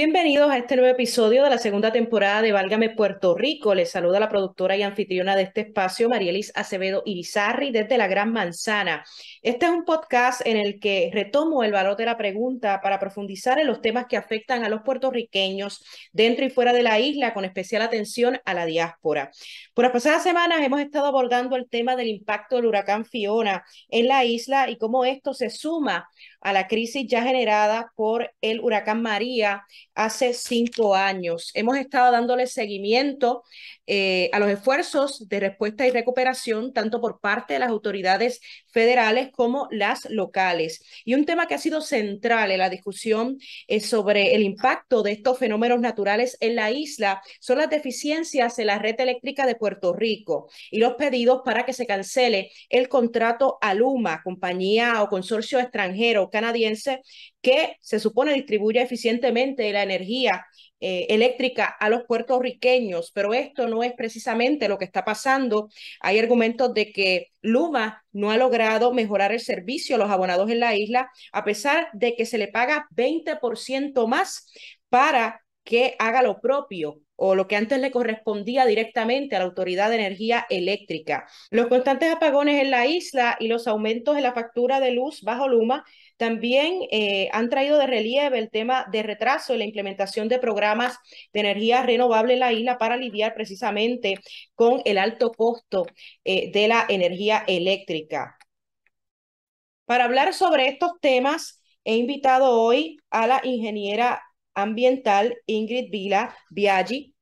Bienvenidos a este nuevo episodio de la segunda temporada de Válgame Puerto Rico. Les saluda la productora y anfitriona de este espacio, Marielis Acevedo Irizarri, desde la Gran Manzana. Este es un podcast en el que retomo el valor de la pregunta para profundizar en los temas que afectan a los puertorriqueños dentro y fuera de la isla, con especial atención a la diáspora. Por las pasadas semanas hemos estado abordando el tema del impacto del huracán Fiona en la isla y cómo esto se suma a la crisis ya generada por el huracán María hace cinco años. Hemos estado dándole seguimiento eh, a los esfuerzos de respuesta y recuperación, tanto por parte de las autoridades federales como las locales. Y un tema que ha sido central en la discusión es sobre el impacto de estos fenómenos naturales en la isla son las deficiencias en la red eléctrica de Puerto Rico y los pedidos para que se cancele el contrato a Luma, compañía o consorcio extranjero canadiense que se supone distribuye eficientemente el energía eh, eléctrica a los puertorriqueños, pero esto no es precisamente lo que está pasando. Hay argumentos de que Luma no ha logrado mejorar el servicio a los abonados en la isla, a pesar de que se le paga 20% más para que haga lo propio o lo que antes le correspondía directamente a la Autoridad de Energía Eléctrica. Los constantes apagones en la isla y los aumentos en la factura de luz bajo Luma también eh, han traído de relieve el tema de retraso en la implementación de programas de energía renovable en la isla para lidiar precisamente con el alto costo eh, de la energía eléctrica. Para hablar sobre estos temas, he invitado hoy a la ingeniera ambiental Ingrid Vila Biaggi,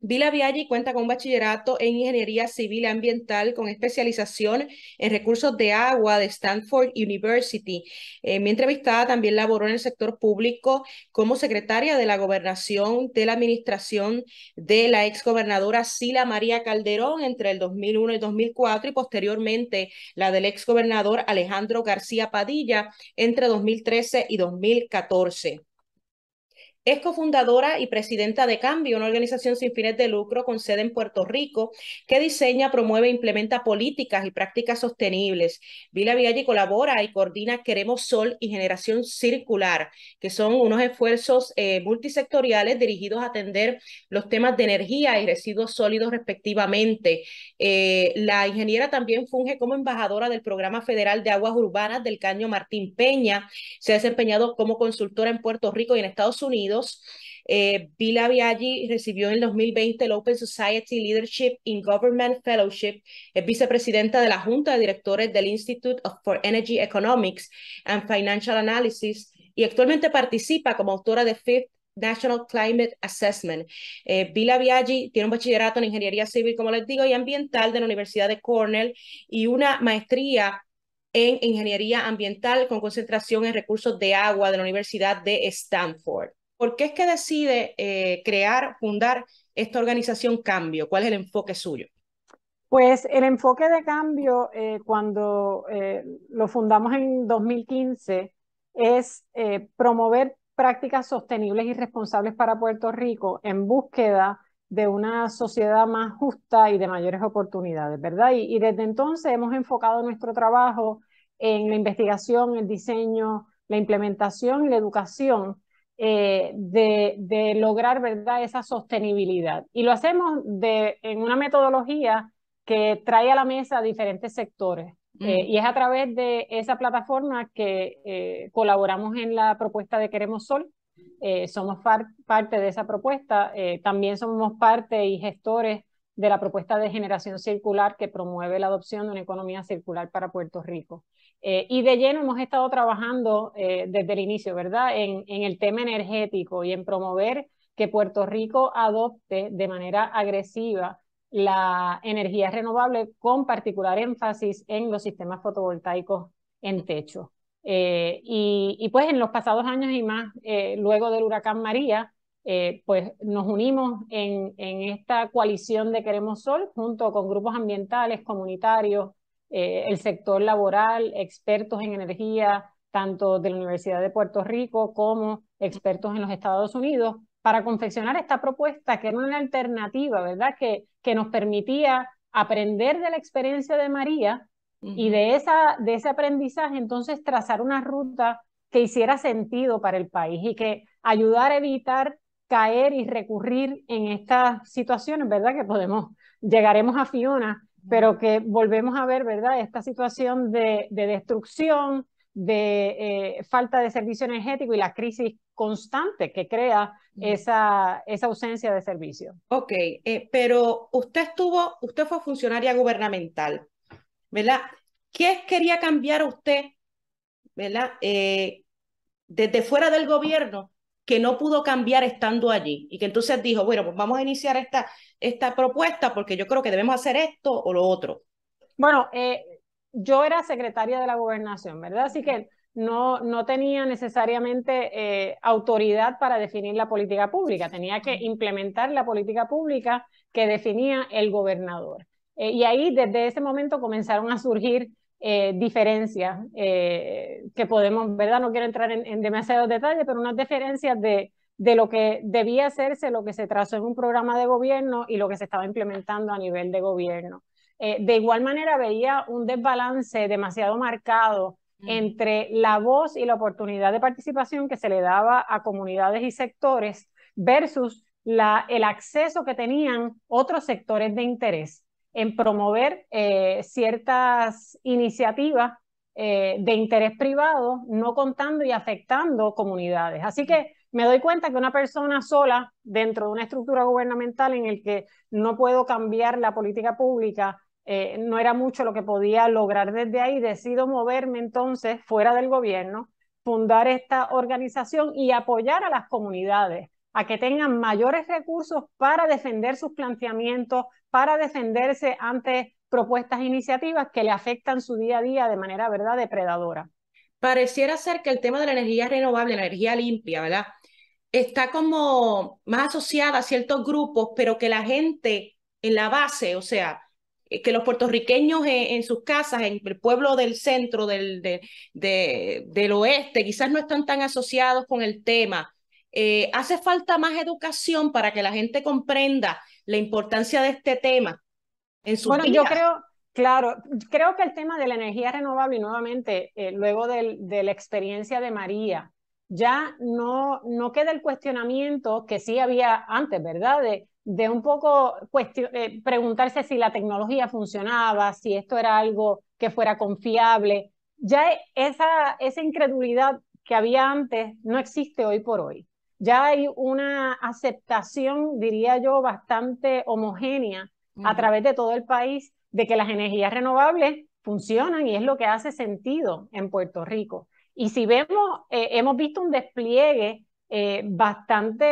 Vila Viaggi cuenta con un bachillerato en Ingeniería Civil Ambiental con especialización en recursos de agua de Stanford University. Eh, mi entrevistada también laboró en el sector público como secretaria de la gobernación de la administración de la exgobernadora Sila María Calderón entre el 2001 y 2004 y posteriormente la del exgobernador Alejandro García Padilla entre 2013 y 2014. Es cofundadora y presidenta de Cambio, una organización sin fines de lucro con sede en Puerto Rico que diseña, promueve e implementa políticas y prácticas sostenibles. Vila Vialli colabora y coordina Queremos Sol y Generación Circular, que son unos esfuerzos eh, multisectoriales dirigidos a atender los temas de energía y residuos sólidos respectivamente. Eh, la ingeniera también funge como embajadora del Programa Federal de Aguas Urbanas del Caño Martín Peña. Se ha desempeñado como consultora en Puerto Rico y en Estados Unidos Bila Eh, recibió en 2020 el Open Society Leadership in Government Fellowship. Es vicepresidenta de la Junta de Directores del Institute for Energy Economics and Financial Analysis y actualmente participa como autora de Fifth National Climate Assessment. Eh, Vila tiene un bachillerato en Ingeniería Civil, como les digo, y Ambiental de la Universidad de Cornell y una maestría en Ingeniería Ambiental con concentración en recursos de agua de la Universidad de Stanford. ¿Por qué es que decide eh, crear, fundar esta organización Cambio? ¿Cuál es el enfoque suyo? Pues el enfoque de cambio, eh, cuando eh, lo fundamos en 2015, es promover prácticas sostenibles y responsables para Puerto Rico en búsqueda de una sociedad más justa y de mayores oportunidades, ¿verdad? y desde entonces hemos enfocado nuestro trabajo en la investigación, el diseño, la implementación y la educación eh, de, lograr ¿verdad? esa sostenibilidad. Y lo hacemos de, en una metodología que trae a la mesa diferentes sectores. Eh, mm. y es a través de esa plataforma que eh, colaboramos en la propuesta de Queremos Sol. somos parte de esa propuesta. también somos parte y gestores de la propuesta de generación circular que promueve la adopción de una economía circular para Puerto Rico. Eh, y de lleno hemos estado trabajando eh, desde el inicio, ¿verdad?, en, el tema energético y en promover que Puerto Rico adopte de manera agresiva la energía renovable con particular énfasis en los sistemas fotovoltaicos en techo. Eh, y, pues en los pasados años y más, luego del huracán María, eh, pues nos unimos en, esta coalición de Queremos Sol junto con grupos ambientales, comunitarios, eh, el sector laboral, expertos en energía, tanto de la Universidad de Puerto Rico como expertos en los Estados Unidos, para confeccionar esta propuesta que era una alternativa, ¿verdad? Que, que nos permitía aprender de la experiencia de María y de, esa, de ese aprendizaje entonces trazar una ruta que hiciera sentido para el país y que ayudara a evitar caer y recurrir en estas situaciones, ¿verdad? Que podemos, llegaremos a Fiona, pero que volvemos a ver, ¿verdad? Esta situación de, destrucción, de eh, falta de servicio energético y la crisis constante que crea esa, esa ausencia de servicio. Ok, eh, pero usted estuvo, usted fue funcionaria gubernamental, ¿verdad? ¿Qué quería cambiar usted, ¿verdad? Eh, desde fuera del gobierno que no pudo cambiar estando allí y que entonces dijo, bueno, pues vamos a iniciar esta, esta propuesta porque yo creo que debemos hacer esto o lo otro? Bueno, eh, yo era secretaria de la gobernación, ¿verdad? Así que no, no tenía necesariamente eh, autoridad para definir la política pública, tenía que implementar la política pública que definía el gobernador. Eh, y ahí desde ese momento comenzaron a surgir eh, diferencias eh, que podemos, ¿verdad? No quiero entrar en, demasiados detalles, pero unas diferencias de, lo que debía hacerse, lo que se trazó en un programa de gobierno y lo que se estaba implementando a nivel de gobierno. Eh, de igual manera veía un desbalance demasiado marcado mm. entre la voz y la oportunidad de participación que se le daba a comunidades y sectores versus la, el acceso que tenían otros sectores de interés en promover eh, ciertas iniciativas eh, de interés privado, no contando y afectando comunidades. Así que me doy cuenta que una persona sola dentro de una estructura gubernamental en el que no puedo cambiar la política pública, eh, no era mucho lo que podía lograr desde ahí, decido moverme entonces fuera del gobierno, fundar esta organización y apoyar a las comunidades a que tengan mayores recursos para defender sus planteamientos, para defenderse ante propuestas e iniciativas que le afectan su día a día de manera, ¿verdad?, depredadora. Pareciera ser que el tema de la energía renovable, la energía limpia, ¿verdad?, está como más asociada a ciertos grupos, pero que la gente en la base, o sea, eh, que los puertorriqueños en, sus casas, en el pueblo del centro, del, del oeste, quizás no están tan asociados con el tema eh, hace falta más educación para que la gente comprenda la importancia de este tema en su Bueno, yo creo, claro, creo que el tema de la energía renovable, y nuevamente, eh, luego de la experiencia de María, ya no, no queda el cuestionamiento que sí había antes, ¿verdad? De, un poco eh, preguntarse si la tecnología funcionaba, si esto era algo que fuera confiable. Ya e, esa, esa incredulidad que había antes no existe hoy por hoy ya hay una aceptación, diría yo, bastante homogénea a través de todo el país de que las energías renovables funcionan y es lo que hace sentido en Puerto Rico. Y si vemos, eh, hemos visto un despliegue eh, bastante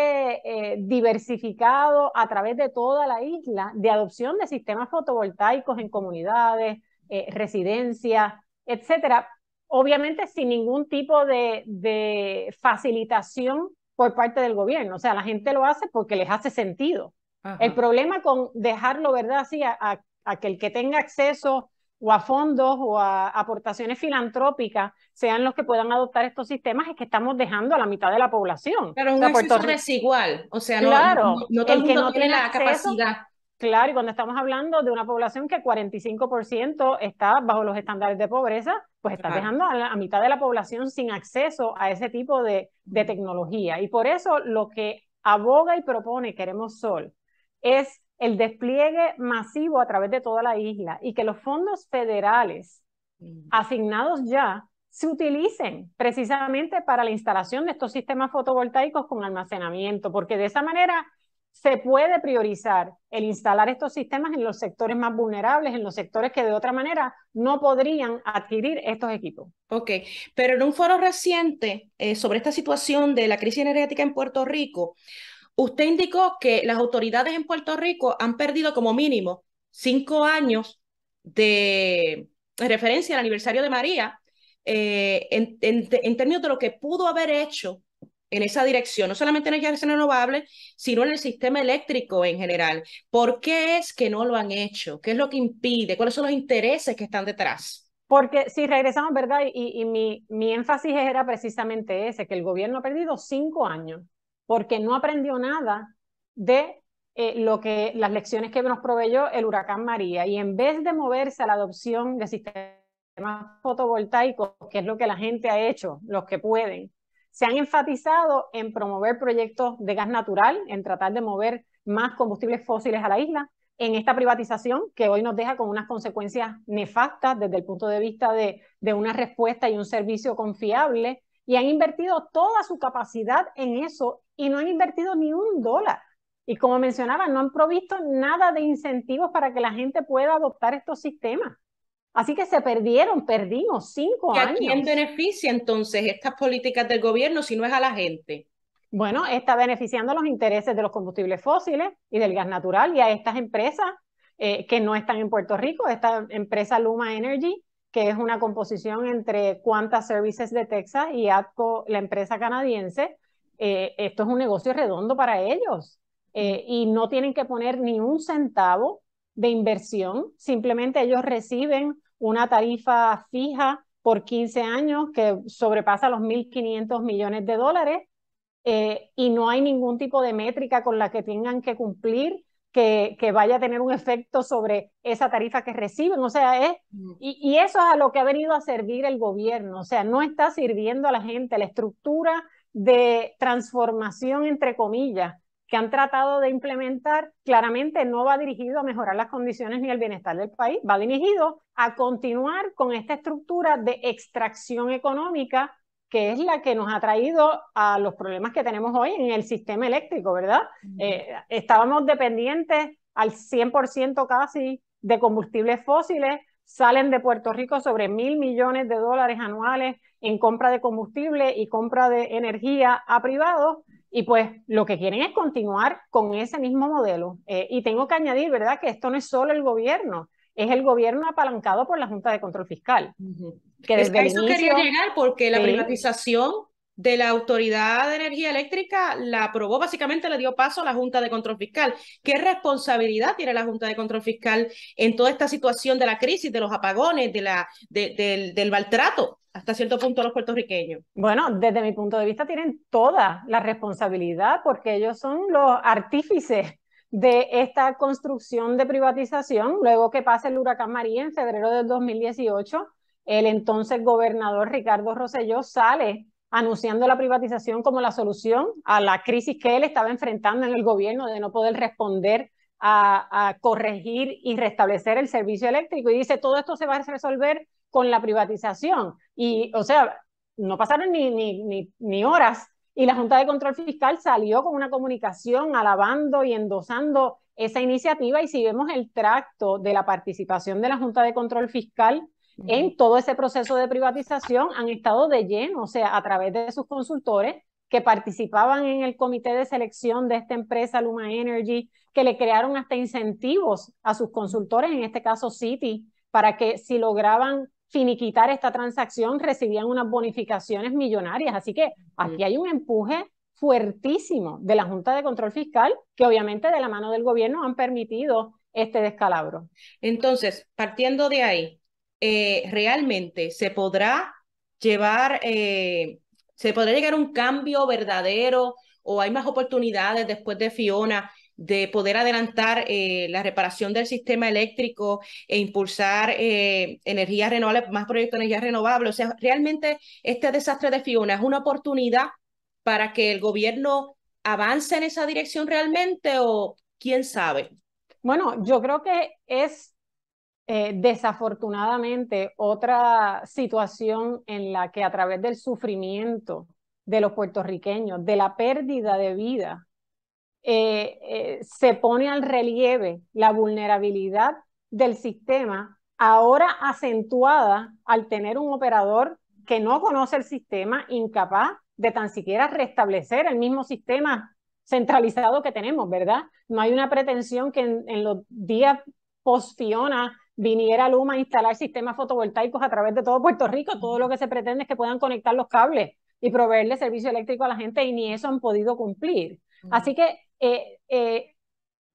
eh, diversificado a través de toda la isla de adopción de sistemas fotovoltaicos en comunidades, residencias, etcétera, obviamente sin ningún tipo de, de facilitación por parte del gobierno. O sea, la gente lo hace porque les hace sentido. El problema con dejarlo, ¿verdad? Así, a, a, que el que tenga acceso o a fondos o a aportaciones filantrópicas sean los que puedan adoptar estos sistemas es que estamos dejando a la mitad de la población. Pero un es sea, acceso o sea, no, todo el, que no tiene, la capacidad. Claro, y cuando estamos hablando de una población que 45% está bajo los estándares de pobreza, pues está dejando a la mitad de la población sin acceso a ese tipo de tecnología. Y por eso lo que aboga y propone Queremos Sol es el despliegue masivo a través de toda la isla y que los fondos federales mm. asignados ya se utilicen precisamente para la instalación de estos sistemas fotovoltaicos con almacenamiento, porque de esa manera se puede priorizar el instalar estos sistemas en los sectores más vulnerables, en los sectores que de otra manera no podrían adquirir estos equipos. Ok, pero en un foro reciente eh, sobre esta situación de la crisis energética en Puerto Rico, usted indicó que las autoridades en Puerto Rico han perdido como mínimo cinco años de referencia al aniversario de María eh, en términos de lo que pudo haber hecho en esa dirección, no solamente en energías renovable, sino en el sistema eléctrico en general. ¿Por qué es que no lo han hecho? ¿Qué es lo que impide? ¿Cuáles son los intereses que están detrás? Porque si regresamos, ¿verdad? Y, mi, énfasis era precisamente ese, que el gobierno ha perdido cinco años porque no aprendió nada de eh, lo que, las lecciones que nos proveyó el huracán María. Y en vez de moverse a la adopción de sistemas fotovoltaicos, que es lo que la gente ha hecho, los que pueden, se han enfatizado en promover proyectos de gas natural, en tratar de mover más combustibles fósiles a la isla, en esta privatización que hoy nos deja con unas consecuencias nefastas desde el punto de vista de, una respuesta y un servicio confiable, y han invertido toda su capacidad en eso y no han invertido ni un dólar. Y como mencionaba, no han provisto nada de incentivos para que la gente pueda adoptar estos sistemas. Así que se perdieron, perdimos cinco ¿Y a años. ¿A quién beneficia entonces estas políticas del gobierno si no es a la gente? Bueno, está beneficiando los intereses de los combustibles fósiles y del gas natural y a estas empresas eh, que no están en Puerto Rico, esta empresa Luma Energy, que es una composición entre Quantas Services de Texas y ATCO, la empresa canadiense. Eh, esto es un negocio redondo para ellos eh, y no tienen que poner ni un centavo de inversión, simplemente ellos reciben una tarifa fija por 15 años que sobrepasa los 1.500 millones de dólares eh, y no hay ningún tipo de métrica con la que tengan que cumplir que, que, vaya a tener un efecto sobre esa tarifa que reciben. O sea, es, mm. y, y eso es a lo que ha venido a servir el gobierno. O sea, no está sirviendo a la gente la estructura de transformación, entre comillas, que han tratado de implementar, claramente no va dirigido a mejorar las condiciones ni el bienestar del país, va dirigido a continuar con esta estructura de extracción económica que es la que nos ha traído a los problemas que tenemos hoy en el sistema eléctrico, ¿verdad? Eh, estábamos dependientes al 100% casi de combustibles fósiles, salen de Puerto Rico sobre mil millones de dólares anuales en compra de combustible y compra de energía a privados, y pues lo que quieren es continuar con ese mismo modelo. Eh, y tengo que añadir, ¿verdad?, que esto no es solo el gobierno, es el gobierno apalancado por la Junta de Control Fiscal. que es que eso quería llegar porque la privatización de la Autoridad de Energía Eléctrica la aprobó, básicamente le dio paso a la Junta de Control Fiscal. ¿Qué responsabilidad tiene la Junta de Control Fiscal en toda esta situación de la crisis, de los apagones, de la, del, del maltrato hasta cierto punto los puertorriqueños? Bueno, desde mi punto de vista tienen toda la responsabilidad porque ellos son los artífices de esta construcción de privatización. Luego que pasa el huracán María en febrero del 2018, el entonces gobernador Ricardo Rosselló sale anunciando la privatización como la solución a la crisis que él estaba enfrentando en el gobierno de no poder responder a, a corregir y restablecer el servicio eléctrico. Y dice, todo esto se va a resolver con la privatización. Y, o sea, no pasaron ni, ni, ni, horas y la Junta de Control Fiscal salió con una comunicación alabando y endosando esa iniciativa y si vemos el tracto de la participación de la Junta de Control Fiscal en todo ese proceso de privatización han estado de lleno, o sea, a través de sus consultores que participaban en el comité de selección de esta empresa Luma Energy, que le crearon hasta incentivos a sus consultores, en este caso Citi, para que si lograban finiquitar esta transacción recibían unas bonificaciones millonarias. Así que aquí hay un empuje fuertísimo de la Junta de Control Fiscal que obviamente de la mano del gobierno han permitido este descalabro. Entonces, partiendo de ahí, eh, ¿realmente se podrá llevar, eh, se podrá llegar a un cambio verdadero o hay más oportunidades después de Fiona de poder adelantar eh, la reparación del sistema eléctrico e impulsar eh, energías renovables, más proyectos de energías renovables. O sea, realmente este desastre de Fiona es una oportunidad para que el gobierno avance en esa dirección realmente o quién sabe. Bueno, yo creo que es eh, desafortunadamente otra situación en la que a través del sufrimiento de los puertorriqueños, de la pérdida de vida, eh, eh, se pone al relieve la vulnerabilidad del sistema, ahora acentuada al tener un operador que no conoce el sistema, incapaz de tan siquiera restablecer el mismo sistema centralizado que tenemos, ¿verdad? No hay una pretensión que en, en los días post-Fiona viniera Luma a instalar sistemas fotovoltaicos a través de todo Puerto Rico. Todo lo que se pretende es que puedan conectar los cables y proveerle servicio eléctrico a la gente y ni eso han podido cumplir. Así que eh, eh,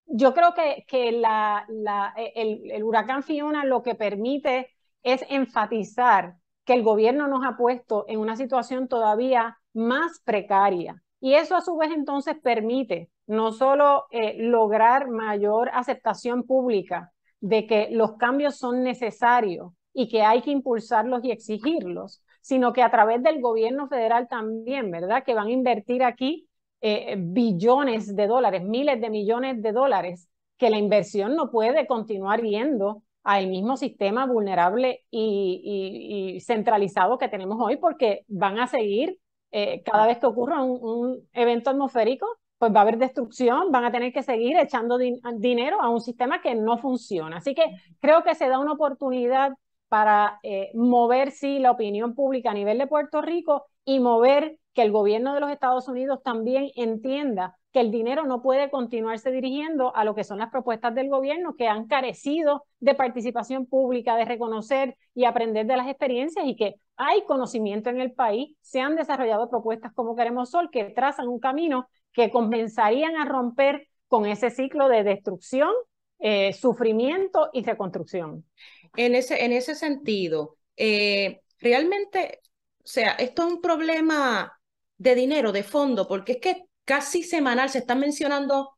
yo creo que, eh, el, huracán Fiona lo que permite es enfatizar que el gobierno nos ha puesto en una situación todavía más precaria. Y eso a su vez entonces permite no solo lograr mayor aceptación pública de que los cambios son necesarios y que hay que impulsarlos y exigirlos, sino que a través del gobierno federal también, ¿verdad? Que van a invertir aquí eh, billones de dólares, miles de millones de dólares, que la inversión no puede continuar yendo al mismo sistema vulnerable y, centralizado que tenemos hoy, porque van a seguir, eh, cada vez que ocurra un, evento atmosférico, pues va a haber destrucción, van a tener que seguir echando dinero a un sistema que no funciona. Así que creo que se da una oportunidad para eh, mover, sí, la opinión pública a nivel de Puerto Rico y mover que el gobierno de los Estados Unidos también entienda que el dinero no puede continuarse dirigiendo a lo que son las propuestas del gobierno que han carecido de participación pública, de reconocer y aprender de las experiencias y que hay conocimiento en el país, se han desarrollado propuestas como Queremos Sol que trazan un camino que comenzarían a romper con ese ciclo de destrucción, eh, sufrimiento y reconstrucción. En ese, en ese sentido, eh, realmente, o sea, esto es un problema de dinero, de fondo, porque es que casi semanal se están mencionando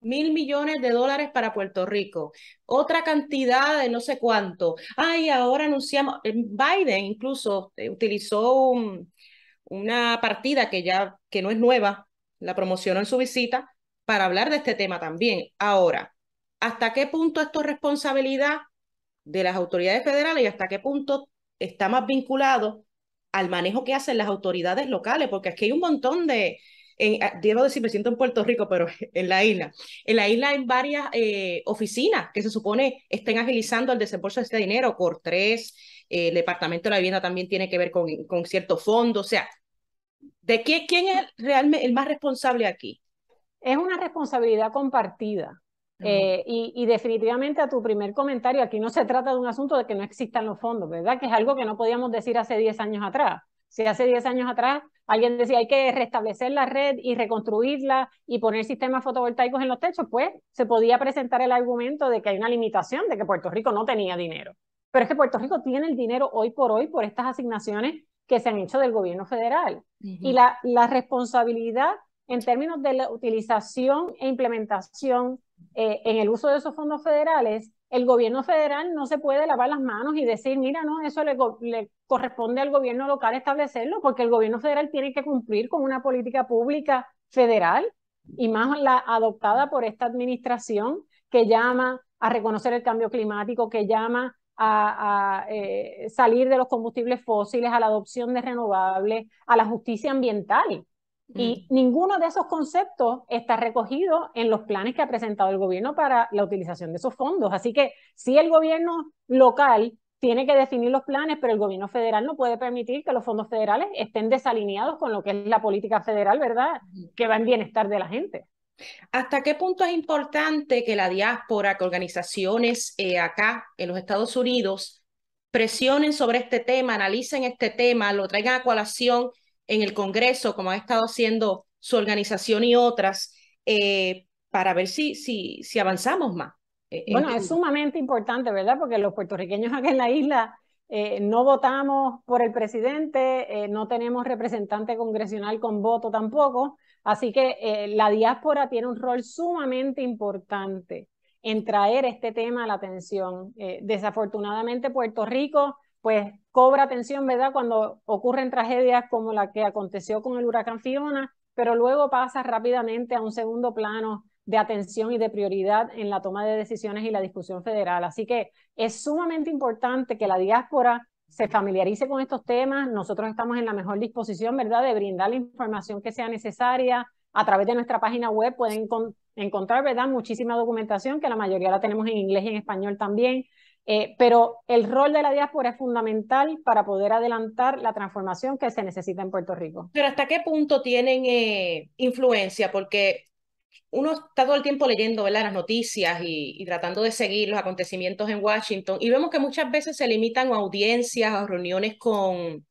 mil millones de dólares para Puerto Rico, otra cantidad de no sé cuánto. Ay, ahora anunciamos, eh, Biden incluso eh, utilizó una partida que ya, que no es nueva, la promocionó en su visita para hablar de este tema también. Ahora, ¿hasta qué punto esto es responsabilidad de las autoridades federales y hasta qué punto está más vinculado al manejo que hacen las autoridades locales, porque aquí hay un montón de, en, ah, debo decir, me siento en Puerto Rico, pero en la isla. En la isla hay varias eh, oficinas que se supone estén agilizando el desembolso de este dinero, Cortres, eh, el Departamento de la Vivienda también tiene que ver con, con ciertos fondos, o sea, ¿de qué, quién es realmente el más responsable aquí? Es una responsabilidad compartida. Eh, y, definitivamente a tu primer comentario, aquí no se trata de un asunto de que no existan los fondos, ¿verdad? Que es algo que no podíamos decir hace 10 años atrás. Si hace 10 años atrás alguien decía hay que restablecer la red y reconstruirla y poner sistemas fotovoltaicos en los techos, pues se podía presentar el argumento de que hay una limitación, de que Puerto Rico no tenía dinero. Pero es que Puerto Rico tiene el dinero hoy por hoy por estas asignaciones que se han hecho del gobierno federal. Y la, la responsabilidad en términos de la utilización e implementación eh, en el uso de esos fondos federales, el gobierno federal no se puede lavar las manos y decir, mira, no, eso le, corresponde al gobierno local establecerlo, porque el gobierno federal tiene que cumplir con una política pública federal y más la adoptada por esta administración que llama a reconocer el cambio climático, que llama a, eh, salir de los combustibles fósiles, a la adopción de renovables, a la justicia ambiental. Y ninguno de esos conceptos está recogido en los planes que ha presentado el gobierno para la utilización de esos fondos. Así que si el gobierno local tiene que definir los planes, pero el gobierno federal no puede permitir que los fondos federales estén desalineados con lo que es la política federal, ¿verdad? Que va en bienestar de la gente. ¿Hasta qué punto es importante que la diáspora, que organizaciones eh, acá en los Estados Unidos presionen sobre este tema, analicen este tema, lo traigan a colación en el Congreso, como ha estado haciendo su organización y otras, eh, para ver si, si, si avanzamos más. Eh, bueno, este es sumamente importante, ¿verdad? Porque los puertorriqueños aquí en la isla eh, no votamos por el presidente, no tenemos representante congresional con voto tampoco, así que la diáspora tiene un rol sumamente importante en traer este tema a la atención. desafortunadamente, Puerto Rico pues cobra atención, ¿verdad? Cuando ocurren tragedias como la que aconteció con el huracán Fiona, pero luego pasa rápidamente a un segundo plano de atención y de prioridad en la toma de decisiones y la discusión federal. Así que es sumamente importante que la diáspora se familiarice con estos temas. Nosotros estamos en la mejor disposición, ¿verdad?, de brindar la información que sea necesaria. A través de nuestra página web pueden encontrar, ¿verdad?, muchísima documentación, que la mayoría la tenemos en inglés y en español también. Eh, pero el rol de la diáspora es fundamental para poder adelantar la transformación que se necesita en Puerto Rico. Pero ¿hasta qué punto tienen eh, influencia? Porque uno está todo el tiempo leyendo ¿verdad? las noticias y, tratando de seguir los acontecimientos en Washington y vemos que muchas veces se limitan a audiencias, a reuniones con,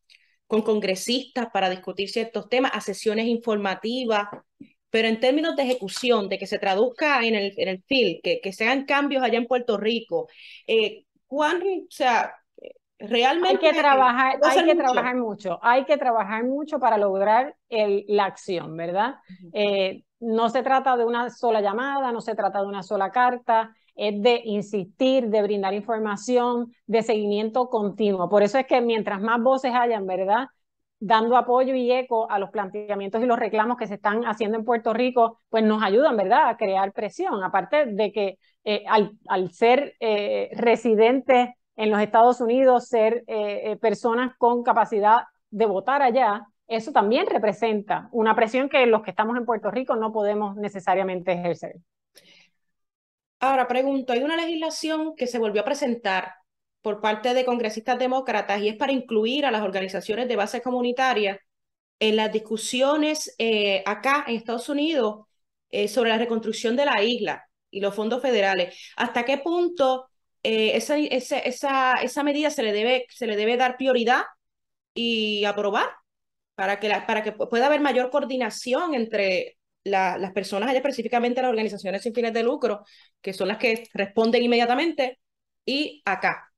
con congresistas para discutir ciertos temas, a sesiones informativas pero en términos de ejecución, de que se traduzca en el, en el field, que, que sean cambios allá en Puerto Rico, eh, ¿cuán, o sea, realmente... Hay que trabajar, hay que mucho? trabajar mucho, hay que trabajar mucho para lograr la acción, ¿verdad? Eh, no se trata de una sola llamada, no se trata de una sola carta, es de insistir, de brindar información, de seguimiento continuo. Por eso es que mientras más voces hayan, ¿verdad? dando apoyo y eco a los planteamientos y los reclamos que se están haciendo en Puerto Rico, pues nos ayudan, ¿verdad?, a crear presión. Aparte de que eh, al, ser eh, residentes en los Estados Unidos, ser eh, personas con capacidad de votar allá, eso también representa una presión que los que estamos en Puerto Rico no podemos necesariamente ejercer. Ahora pregunto, hay una legislación que se volvió a presentar por parte de congresistas demócratas y es para incluir a las organizaciones de base comunitaria en las discusiones eh, acá en Estados Unidos eh, sobre la reconstrucción de la isla y los fondos federales. ¿Hasta qué punto eh, esa, esa, esa, esa, medida se le, debe, se le debe dar prioridad y aprobar para que, para que pueda haber mayor coordinación entre las personas, allá específicamente las organizaciones sin fines de lucro, que son las que responden inmediatamente, y acá?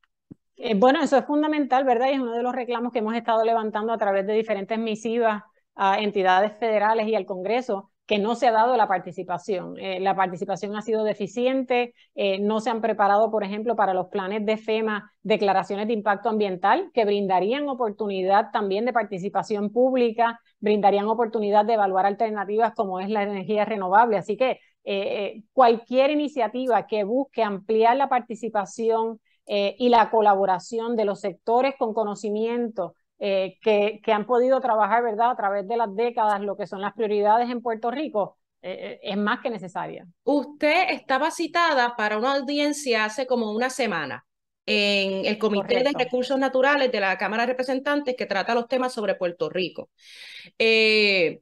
Eh, bueno, eso es fundamental, ¿verdad? Y es uno de los reclamos que hemos estado levantando a través de diferentes misivas a entidades federales y al Congreso, que no se ha dado la participación. Eh, la participación ha sido deficiente, eh, no se han preparado, por ejemplo, para los planes de FEMA declaraciones de impacto ambiental que brindarían oportunidad también de participación pública, brindarían oportunidad de evaluar alternativas como es la energía renovable. Así que cualquier iniciativa que busque ampliar la participación eh, y la colaboración de los sectores con conocimiento eh, que, que, han podido trabajar, ¿verdad?, a través de las décadas, lo que son las prioridades en Puerto Rico, eh, es más que necesaria. Usted estaba citada para una audiencia hace como una semana en el Comité de Recursos Naturales de la Cámara de Representantes que trata los temas sobre Puerto Rico. ¿Qué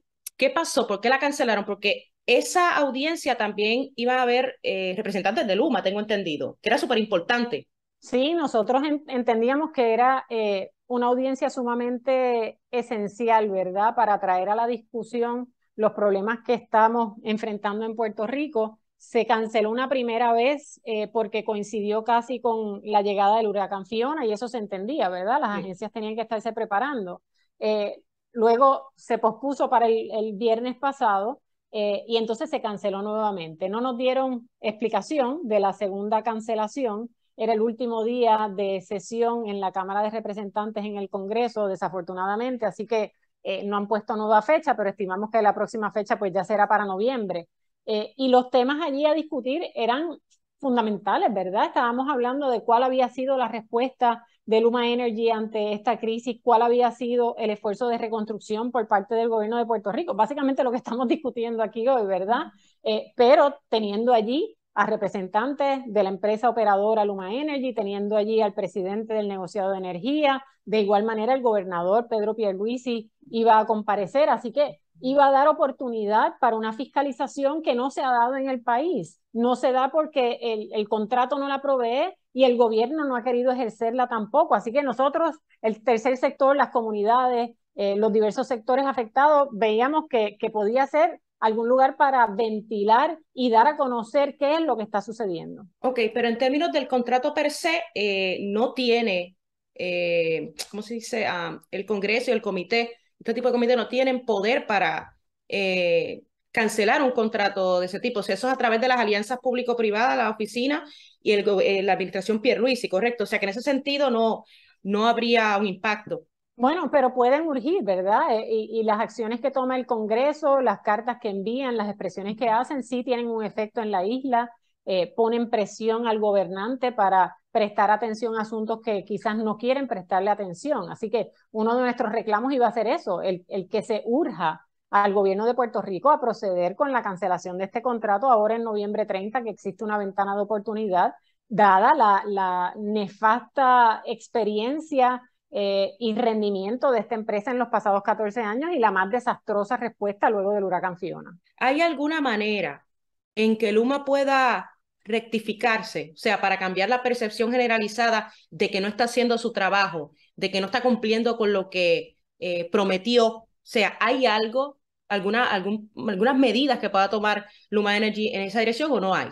pasó? ¿Por qué la cancelaron? Porque esa audiencia también iba a haber representantes de Luma, tengo entendido, que era súper importante. Sí, nosotros entendíamos que era eh, una audiencia sumamente esencial, ¿verdad?, para traer a la discusión los problemas que estamos enfrentando en Puerto Rico. Se canceló una primera vez eh, porque coincidió casi con la llegada del huracán Fiona y eso se entendía, ¿verdad? Las agencias tenían que estarse preparando. Eh, luego se pospuso para el, viernes pasado y entonces se canceló nuevamente. No nos dieron explicación de la segunda cancelación era el último día de sesión en la Cámara de Representantes en el Congreso, desafortunadamente, así que eh, no han puesto nueva fecha, pero estimamos que la próxima fecha pues ya será para noviembre. Eh, y los temas allí a discutir eran fundamentales, ¿verdad? Estábamos hablando de cuál había sido la respuesta de Luma Energy ante esta crisis, cuál había sido el esfuerzo de reconstrucción por parte del gobierno de Puerto Rico. Básicamente lo que estamos discutiendo aquí hoy, ¿verdad? Eh, pero teniendo allí a representantes de la empresa operadora Luma Energy, teniendo allí al presidente del negociado de energía, de igual manera el gobernador Pedro Pierluisi iba a comparecer, así que iba a dar oportunidad para una fiscalización que no se ha dado en el país. No se da porque el, contrato no la provee y el gobierno no ha querido ejercerla tampoco. Así que nosotros, el tercer sector, las comunidades, eh, los diversos sectores afectados, veíamos que, que podía ser algún lugar para ventilar y dar a conocer qué es lo que está sucediendo. Ok, pero en términos del contrato per se, eh, no tiene, eh, ¿cómo se dice? Ah, el Congreso y el comité, este tipo de comité no tienen poder para eh, cancelar un contrato de ese tipo. O eso es a través de las alianzas público-privadas, la oficina y la administración Pierre Pierluisi, correcto. O sea, que en ese sentido no, no habría un impacto. Bueno, pero pueden urgir, ¿verdad? Eh, y, las acciones que toma el Congreso, las cartas que envían, las expresiones que hacen, sí tienen un efecto en la isla, eh, ponen presión al gobernante para prestar atención a asuntos que quizás no quieren prestarle atención. Así que uno de nuestros reclamos iba a ser eso, el, que se urja al gobierno de Puerto Rico a proceder con la cancelación de este contrato ahora en noviembre 30, que existe una ventana de oportunidad, dada la, la nefasta experiencia eh, y rendimiento de esta empresa en los pasados 14 años y la más desastrosa respuesta luego del huracán Fiona. ¿Hay alguna manera en que Luma pueda rectificarse, o sea, para cambiar la percepción generalizada de que no está haciendo su trabajo, de que no está cumpliendo con lo que eh, prometió? O sea, ¿hay algo, alguna, algún, algunas medidas que pueda tomar Luma Energy en esa dirección o no hay?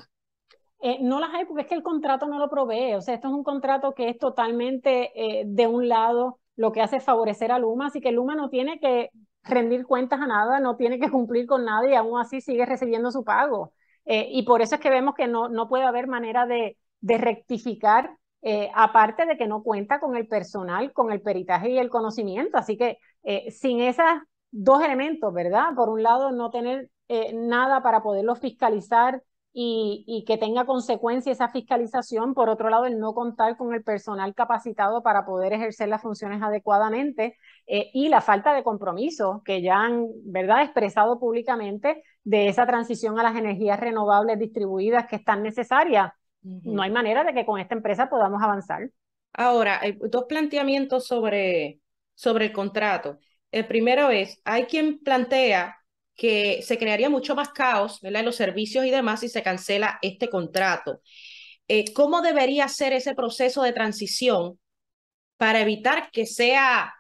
Eh, no las hay porque es que el contrato no lo provee. O sea, esto es un contrato que es totalmente eh, de un lado lo que hace favorecer a Luma, así que Luma no tiene que rendir cuentas a nada, no tiene que cumplir con nada y aún así sigue recibiendo su pago. Eh, y por eso es que vemos que no, no puede haber manera de, de rectificar, aparte de que no cuenta con el personal, con el peritaje y el conocimiento. Así que sin esos dos elementos, ¿verdad? Por un lado, no tener nada para poderlo fiscalizar y, que tenga consecuencia esa fiscalización. Por otro lado, el no contar con el personal capacitado para poder ejercer las funciones adecuadamente eh, y la falta de compromiso que ya han ¿verdad? expresado públicamente de esa transición a las energías renovables distribuidas que es tan necesaria. No hay manera de que con esta empresa podamos avanzar. Ahora, hay dos planteamientos sobre, sobre el contrato. El primero es, hay quien plantea que se crearía mucho más caos en los servicios y demás si se cancela este contrato. Eh, ¿Cómo debería ser ese proceso de transición para evitar que sea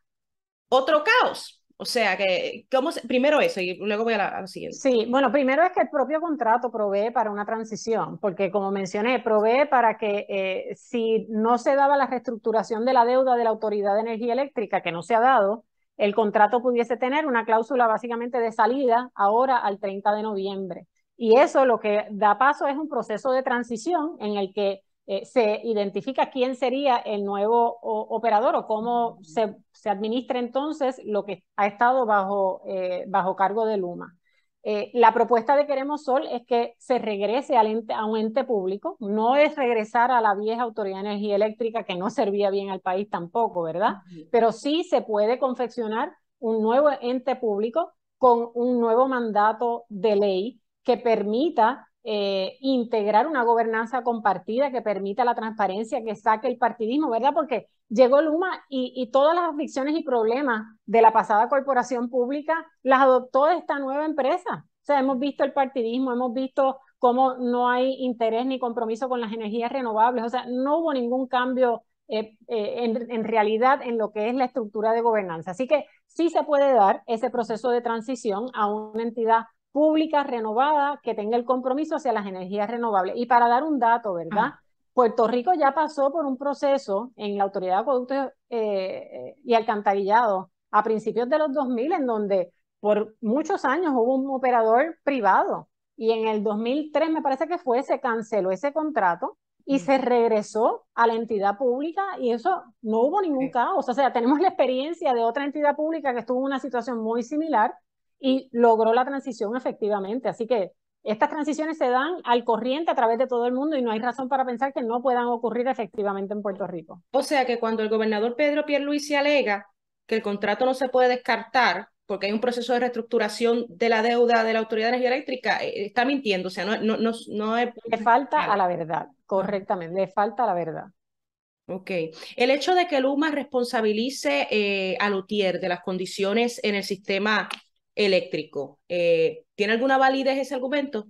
otro caos? O sea, que ¿cómo primero eso y luego voy a la, siguiente. Sí, bueno, primero es que el propio contrato provee para una transición, porque como mencioné, provee para que eh, si no se daba la reestructuración de la deuda de la Autoridad de Energía Eléctrica, que no se ha dado, el contrato pudiese tener una cláusula básicamente de salida ahora al 30 de noviembre. Y eso lo que da paso es un proceso de transición en el que eh, se identifica quién sería el nuevo operador o cómo se, administra entonces lo que ha estado bajo, eh, bajo cargo de Luma. Eh, la propuesta de Queremos Sol es que se regrese al ente, a un ente público, no es regresar a la vieja Autoridad de Energía Eléctrica que no servía bien al país tampoco, ¿verdad? Pero sí se puede confeccionar un nuevo ente público con un nuevo mandato de ley que permita eh, integrar una gobernanza compartida que permita la transparencia, que saque el partidismo, ¿verdad? Porque llegó Luma y, todas las aflicciones y problemas de la pasada corporación pública las adoptó esta nueva empresa. O sea, hemos visto el partidismo, hemos visto cómo no hay interés ni compromiso con las energías renovables. O sea, no hubo ningún cambio eh, eh, en, en, realidad en lo que es la estructura de gobernanza. Así que sí se puede dar ese proceso de transición a una entidad pública renovada que tenga el compromiso hacia las energías renovables. Y para dar un dato, ¿verdad? Puerto Rico ya pasó por un proceso en la Autoridad de Productos eh, y Alcantarillado a principios de los 2000, en donde por muchos años hubo un operador privado y en el 2003 me parece que fue, se canceló ese contrato y se regresó a la entidad pública y eso no hubo ningún caos. O sea, tenemos la experiencia de otra entidad pública que estuvo en una situación muy similar y logró la transición efectivamente. Así que estas transiciones se dan al corriente a través de todo el mundo y no hay razón para pensar que no puedan ocurrir efectivamente en Puerto Rico. O sea que cuando el gobernador Pedro se alega que el contrato no se puede descartar porque hay un proceso de reestructuración de la deuda de la Autoridad de Energía Eléctrica, eh, eh, está mintiendo, o sea, no, no, no, es... Le falta a la verdad, correctamente, le falta a la verdad. Ok. El hecho de que Luma responsabilice eh, a Lutier de las condiciones en el sistema eléctrico. Eh, ¿Tiene alguna validez ese argumento?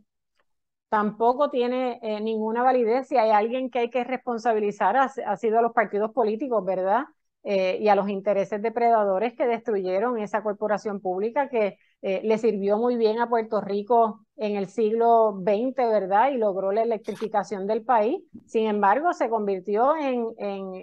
Tampoco tiene eh, ninguna validez. Si hay alguien que hay que responsabilizar, ha, sido a los partidos políticos, ¿verdad? Eh, y a los intereses depredadores que destruyeron esa corporación pública que le sirvió muy bien a Puerto Rico en el siglo XX, ¿verdad? Y logró la electrificación del país. Sin embargo, se convirtió en, en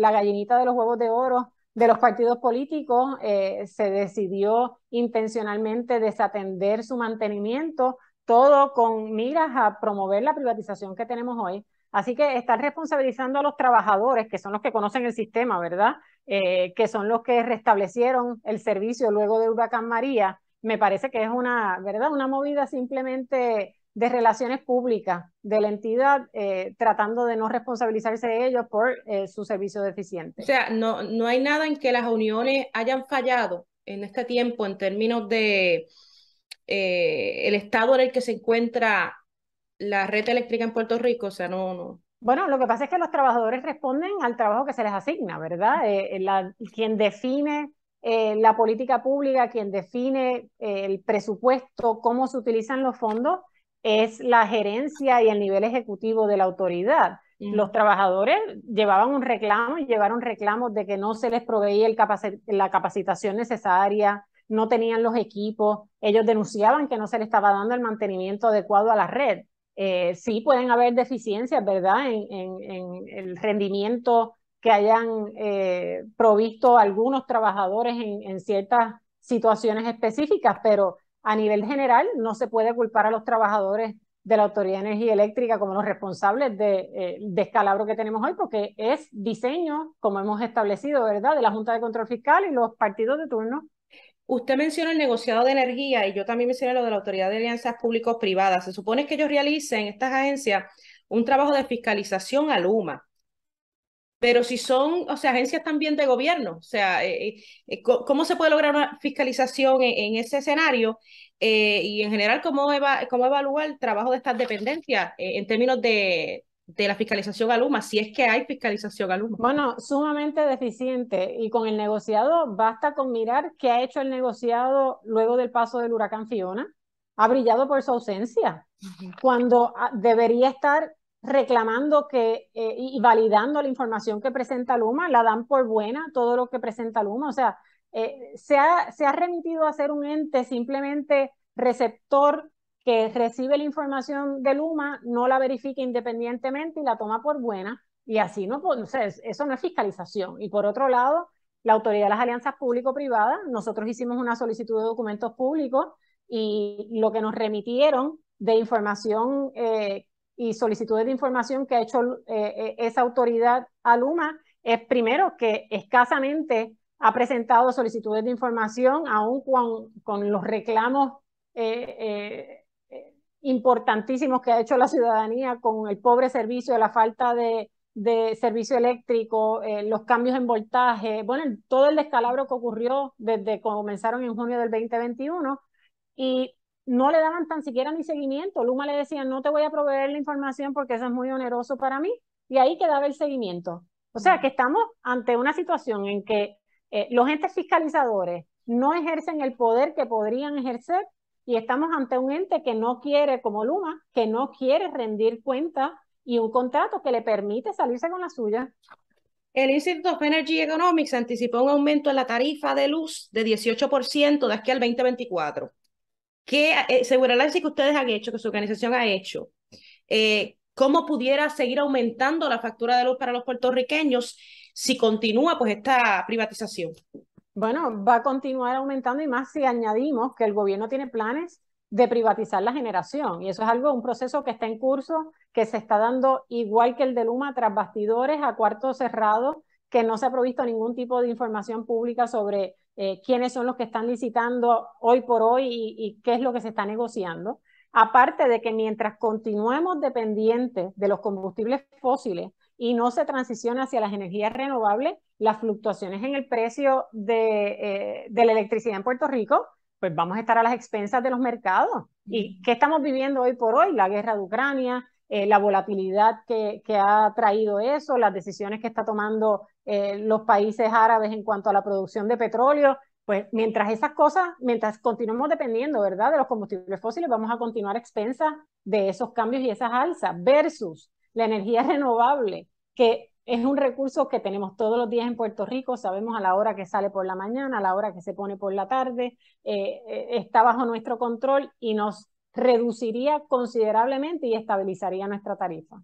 la gallinita de los huevos de oro de los partidos políticos, eh, se decidió intencionalmente desatender su mantenimiento, todo con miras a promover la privatización que tenemos hoy. Así que estar responsabilizando a los trabajadores, que son los que conocen el sistema, ¿verdad? Eh, que son los que restablecieron el servicio luego de Huracán María, me parece que es una, ¿verdad? Una movida simplemente de relaciones públicas de la entidad, eh, tratando de no responsabilizarse de ellos por eh, su servicio deficiente. O sea, no, no hay nada en que las uniones hayan fallado en este tiempo en términos de eh, el estado en el que se encuentra la red eléctrica en Puerto Rico, o sea, no, no. Bueno, lo que pasa es que los trabajadores responden al trabajo que se les asigna, ¿verdad? quien define la política pública, quien define el presupuesto, cómo se utilizan los fondos, es la gerencia y el nivel ejecutivo de la autoridad. Mm. Los trabajadores llevaban un reclamo y llevaron reclamos de que no se les proveía la capacitación necesaria, no tenían los equipos, ellos denunciaban que no se les estaba dando el mantenimiento adecuado a la red. Eh, sí pueden haber deficiencias, ¿verdad?, en, el rendimiento que hayan eh, provisto algunos trabajadores en, en, ciertas situaciones específicas, pero a nivel general no se puede culpar a los trabajadores de la Autoridad de Energía Eléctrica como los responsables del eh, descalabro que tenemos hoy, porque es diseño, como hemos establecido, ¿verdad?, de la Junta de Control Fiscal y los partidos de turno. Usted menciona el negociado de energía y yo también mencioné lo de la Autoridad de Alianzas Públicos Privadas. Se supone que ellos realicen, estas agencias, un trabajo de fiscalización a Luma pero si son, o sea, agencias también de gobierno, o sea, eh, eh, eh, ¿cómo se puede lograr una fiscalización en, ese escenario? y en general, ¿cómo, evalúa el trabajo de estas dependencias en términos de, de la fiscalización a Luma, si es que hay fiscalización a Luma? Bueno, sumamente deficiente. Y con el negociado, basta con mirar qué ha hecho el negociado luego del paso del huracán Fiona. Ha brillado por su ausencia, cuando ah, debería estar reclamando que eh, y validando la información que presenta Luma, la dan por buena todo lo que presenta Luma. O sea, eh, se, ha, remitido a ser un ente simplemente receptor que recibe la información de Luma, no la verifica independientemente y la toma por buena. Y así no, eso no es fiscalización. Y por otro lado, la Autoridad de las Alianzas Público-Privadas, nosotros hicimos una solicitud de documentos públicos y lo que nos remitieron de información eh, y solicitudes de información que ha hecho eh, e, esa autoridad a Luma es primero que escasamente ha presentado solicitudes de información, aún con, con los reclamos eh, eh, importantísimos que ha hecho la ciudadanía con el pobre servicio, la falta de, de servicio eléctrico, los cambios en voltaje, bueno, todo el descalabro que ocurrió desde que comenzaron en junio del 2021. Y no le daban tan siquiera ni seguimiento. Luma le decía, no te voy a proveer la información porque eso es muy oneroso para mí. Y ahí quedaba el seguimiento. O sea que estamos ante una situación en que eh, los entes fiscalizadores no ejercen el poder que podrían ejercer y estamos ante un ente que no quiere, como Luma, que no quiere rendir cuenta y un contrato que le permite salirse con la suya. El Institute of Energy Economics anticipó un aumento en la tarifa de luz de 18% de aquí al 2024. ¿Qué, eh, que ustedes han hecho, que su organización ha hecho, eh, cómo pudiera seguir aumentando la factura de luz para los puertorriqueños si continúa pues esta privatización? Bueno, va a continuar aumentando y más si añadimos que el gobierno tiene planes de privatizar la generación. Y eso es algo, un proceso que está en curso, que se está dando igual que el de Luma, tras bastidores, a cuarto cerrado, que no se ha provisto ningún tipo de información pública sobre eh, quiénes son los que están licitando hoy por hoy y, qué es lo que se está negociando. Aparte de que mientras continuemos dependientes de los combustibles fósiles y no se transicione hacia las energías renovables, las fluctuaciones en el precio de, eh, de la electricidad en Puerto Rico, pues vamos a estar a las expensas de los mercados. ¿Y qué estamos viviendo hoy por hoy? La guerra de Ucrania, eh, la volatilidad que, ha traído eso, las decisiones que está tomando eh, los países árabes en cuanto a la producción de petróleo, pues mientras esas cosas, mientras continuemos dependiendo, ¿verdad?, de los combustibles fósiles, vamos a continuar expensas de esos cambios y esas alzas, versus la energía renovable, que es un recurso que tenemos todos los días en Puerto Rico, sabemos a la hora que sale por la mañana, a la hora que se pone por la tarde, eh, está bajo nuestro control y nos reduciría considerablemente y estabilizaría nuestra tarifa.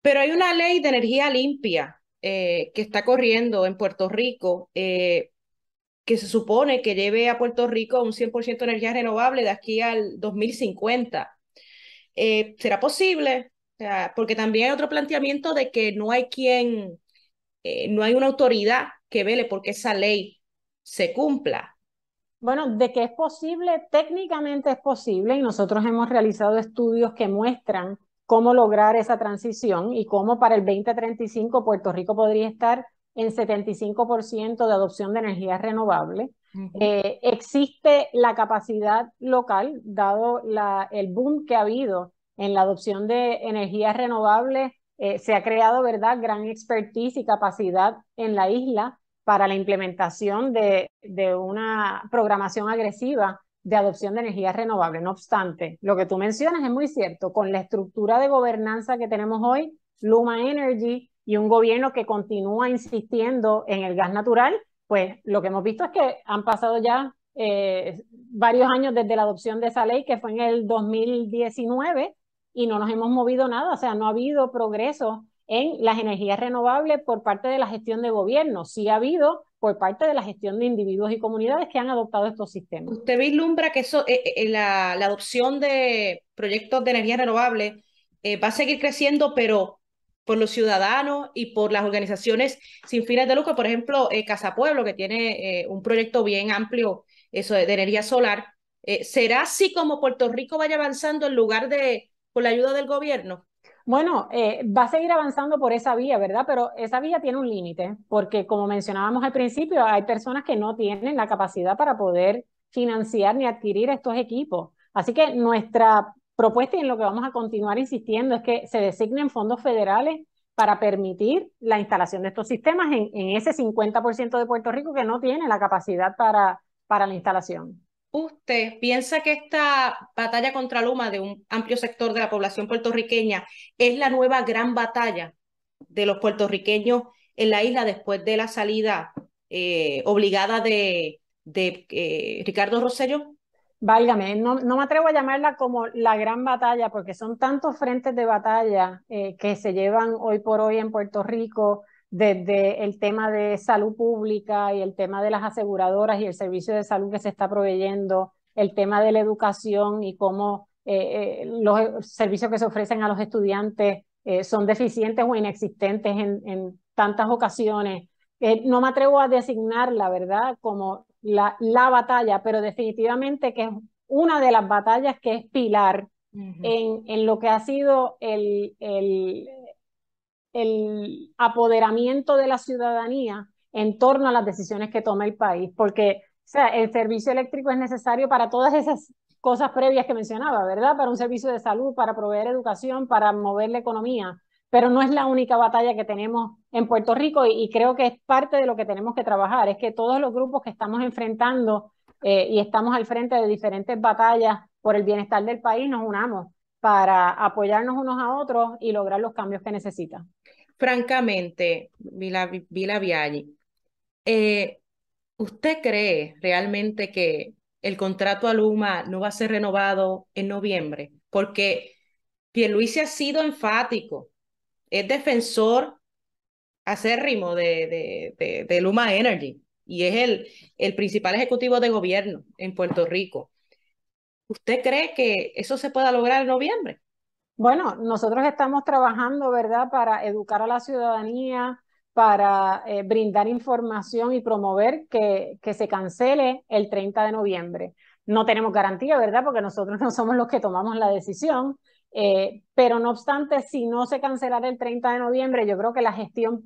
Pero hay una ley de energía limpia eh, que está corriendo en Puerto Rico eh, que se supone que lleve a Puerto Rico un 100% de energía renovable de aquí al 2050. Eh, ¿Será posible? porque también hay otro planteamiento de que no hay quien, no hay una autoridad que vele porque esa ley se cumpla. Bueno, de que es posible, técnicamente es posible y nosotros hemos realizado estudios que muestran cómo lograr esa transición y cómo para el 2035 Puerto Rico podría estar en 75% de adopción de energías renovables. Eh, existe la capacidad local, dado la, el boom que ha habido en la adopción de energías renovables, eh, se ha creado, ¿verdad?, gran expertise y capacidad en la isla para la implementación de, una programación agresiva de adopción de energías renovables. No obstante, lo que tú mencionas es muy cierto. Con la estructura de gobernanza que tenemos hoy, Luma Energy y un gobierno que continúa insistiendo en el gas natural, pues lo que hemos visto es que han pasado ya eh, varios años desde la adopción de esa ley, que fue en el 2019, y no nos hemos movido nada, o sea, no ha habido progreso en las energías renovables por parte de la gestión de gobierno. Sí ha habido por parte de la gestión de individuos y comunidades que han adoptado estos sistemas. ¿Usted vislumbra que eso, eh, eh, la, adopción de proyectos de energía renovable eh, va a seguir creciendo, pero por los ciudadanos y por las organizaciones sin fines de lucro, por ejemplo, Casa Pueblo, que tiene un proyecto bien amplio eso de, de energía solar, ¿será así como Puerto Rico vaya avanzando en lugar de con la ayuda del gobierno? Bueno, eh, va a seguir avanzando por esa vía, ¿verdad? Pero esa vía tiene un límite, porque como mencionábamos al principio, hay personas que no tienen la capacidad para poder financiar ni adquirir estos equipos. Así que nuestra propuesta y en lo que vamos a continuar insistiendo es que se designen fondos federales para permitir la instalación de estos sistemas en, en ese 50% de Puerto Rico que no tiene la capacidad para la instalación usted piensa que esta batalla contra Luma de un amplio sector de la población puertorriqueña es la nueva gran batalla de los puertorriqueños en la isla después de la salida eh, obligada de, eh, Ricardo Rosselló? Válgame, no, me atrevo a llamarla como la gran batalla porque son tantos frentes de batalla eh, que se llevan hoy por hoy en Puerto Rico desde el tema de salud pública y el tema de las aseguradoras y el servicio de salud que se está proveyendo, el tema de la educación y cómo eh, eh, los eh, servicios que se ofrecen a los estudiantes son deficientes o inexistentes en, en tantas ocasiones. no me atrevo a designar la verdad como la, la, batalla, pero definitivamente que es una de las batallas que es pilar en, en, lo que ha sido el, el, el apoderamiento de la ciudadanía en torno a las decisiones que toma el país, porque el servicio eléctrico es necesario para todas esas cosas previas que mencionaba, ¿verdad? Para un servicio de salud, para proveer educación, para mover la economía, pero no es la única batalla que tenemos en Puerto Rico y, creo que es parte de lo que tenemos que trabajar, es que todos los grupos que estamos enfrentando eh, y estamos al frente de diferentes batallas por el bienestar del país, nos unamos para apoyarnos unos a otros y lograr los cambios que necesita. Francamente, Vila, Vialli, eh, ¿usted cree realmente que el contrato a Luma no va a ser renovado en noviembre? Porque Pierluisi ha sido enfático, es defensor acérrimo de, de, de, Luma Energy y es el, el principal ejecutivo de gobierno en Puerto Rico. ¿Usted cree que eso se pueda lograr en noviembre? Bueno, nosotros estamos trabajando, ¿verdad?, para educar a la ciudadanía, para eh, brindar información y promover que, se cancele el 30 de noviembre. No tenemos garantía, ¿verdad?, porque nosotros no somos los que tomamos la decisión, eh, pero no obstante, si no se cancelara el 30 de noviembre, yo creo que la gestión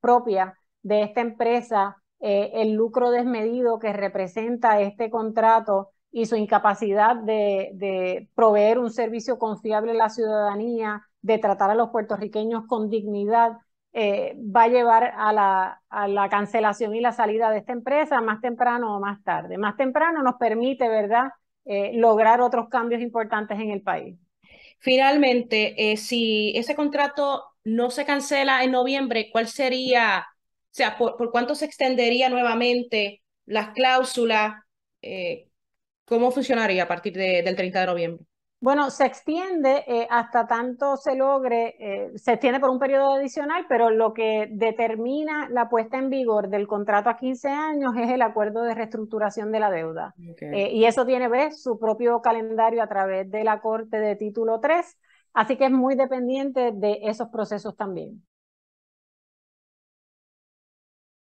propia de esta empresa, eh, el lucro desmedido que representa este contrato, y su incapacidad de, proveer un servicio confiable a la ciudadanía, de tratar a los puertorriqueños con dignidad, eh, va a llevar a la, a la, cancelación y la salida de esta empresa más temprano o más tarde. Más temprano nos permite, ¿verdad?, eh, lograr otros cambios importantes en el país. Finalmente, eh, si ese contrato no se cancela en noviembre, ¿cuál sería, o sea, por, cuánto se extendería nuevamente las cláusulas? ¿Cómo funcionaría a partir del 30 de noviembre? Bueno, se extiende eh, hasta tanto se logre, eh, se extiende por un periodo adicional, pero lo que determina la puesta en vigor del contrato a 15 años es el acuerdo de reestructuración de la deuda. Eh, y eso tiene su propio calendario a través de la Corte de Título 3, así que es muy dependiente de esos procesos también.